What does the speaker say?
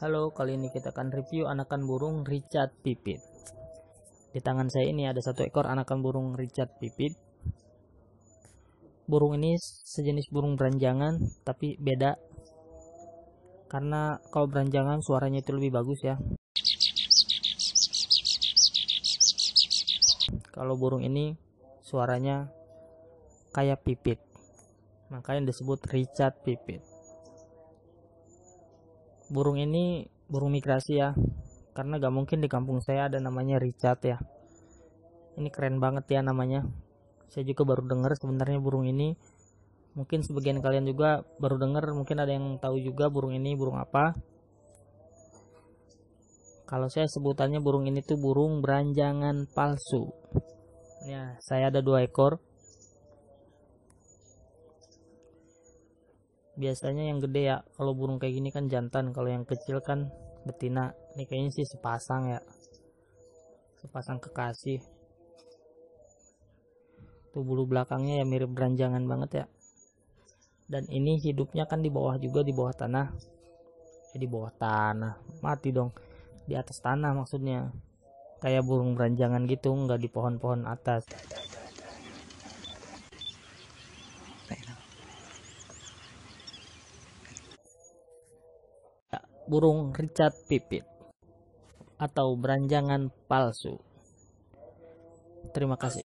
Halo, kali ini kita akan review anakan burung Richard pipit. Di tangan saya ini ada satu ekor anakan burung Richard pipit. Burung ini sejenis burung beranjangan, tapi beda. Karena kalau beranjangan suaranya itu lebih bagus ya. Kalau burung ini suaranya kayak pipit. Makanya disebut Richard pipit burung ini burung migrasi ya karena gak mungkin di kampung saya ada namanya Richard ya ini keren banget ya namanya saya juga baru dengar sebenarnya burung ini mungkin sebagian kalian juga baru dengar mungkin ada yang tahu juga burung ini burung apa kalau saya sebutannya burung ini tuh burung beranjangan palsu ya saya ada dua ekor biasanya yang gede ya kalau burung kayak gini kan jantan kalau yang kecil kan betina ini kayaknya sih sepasang ya sepasang kekasih tuh bulu belakangnya ya mirip beranjangan banget ya dan ini hidupnya kan di bawah juga di bawah tanah ya, bawah tanah mati dong di atas tanah maksudnya kayak burung beranjangan gitu nggak di pohon-pohon atas burung Richard pipit atau beranjangan palsu. Terima kasih.